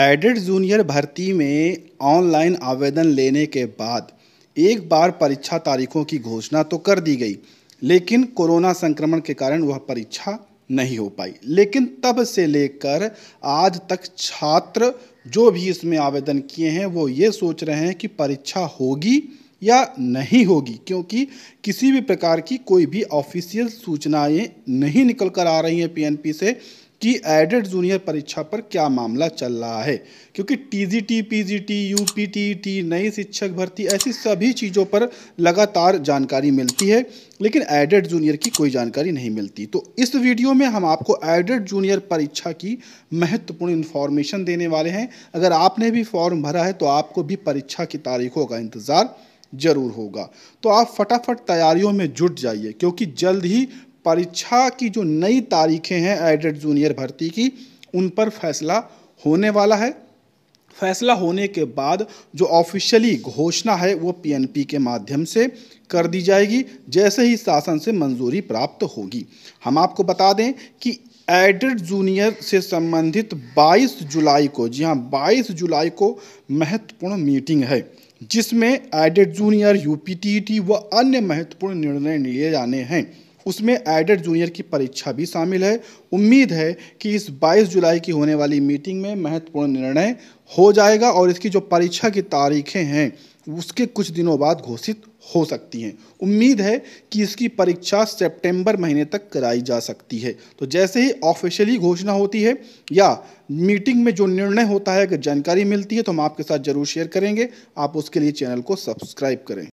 added junior भर्ती में online आवेदन लेने के बाद एक बार परीक्षा तारीखों की घोषणा तो कर दी गई लेकिन कोरोना संक्रमण के कारण वह परीक्षा नहीं हो पाई लेकिन तब से लेकर आज तक छात्र जो भी इसमें आवेदन किए हैं वो ये सोच रहे हैं कि परीक्षा होगी या नहीं होगी क्योंकि किसी भी प्रकार की कोई भी ऑफिशियल सूचनाएं नहीं निकल कर आ रही हैं पीएनपी से टी एडेड जूनियर परीक्षा पर क्या मामला चल रहा है क्योंकि टीजीटी पीजीटी यूपीटीटी नई शिक्षक भर्ती ऐसी सभी चीज़ों पर लगातार जानकारी मिलती है लेकिन एडेड जूनियर की कोई जानकारी नहीं मिलती तो इस वीडियो में हम आपको एडेड जूनियर परीक्षा की महत्वपूर्ण इन्फॉर्मेशन देने वाले हैं अगर आपने भी फॉर्म भरा है तो आपको भी परीक्षा की तारीखों का इंतज़ार ज़रूर होगा तो आप फटाफट तैयारियों में जुट जाइए क्योंकि जल्द ही परीक्षा की जो नई तारीखें हैं एडेड जूनियर भर्ती की उन पर फैसला होने वाला है फैसला होने के बाद जो ऑफिशियली घोषणा है वो पीएनपी के माध्यम से कर दी जाएगी जैसे ही शासन से मंजूरी प्राप्त होगी हम आपको बता दें कि एडेड जूनियर से संबंधित 22 जुलाई को जी हाँ बाईस जुलाई को महत्वपूर्ण मीटिंग है जिसमें एडेड जूनियर यूपीटीटी व अन्य महत्वपूर्ण निर्णय लिए जाने हैं उसमें एडेड जूनियर की परीक्षा भी शामिल है उम्मीद है कि इस 22 जुलाई की होने वाली मीटिंग में महत्वपूर्ण निर्णय हो जाएगा और इसकी जो परीक्षा की तारीखें हैं उसके कुछ दिनों बाद घोषित हो सकती हैं उम्मीद है कि इसकी परीक्षा सितंबर महीने तक कराई जा सकती है तो जैसे ही ऑफिशियली घोषणा होती है या मीटिंग में जो निर्णय होता है अगर जानकारी मिलती है तो हम आपके साथ जरूर शेयर करेंगे आप उसके लिए चैनल को सब्सक्राइब करें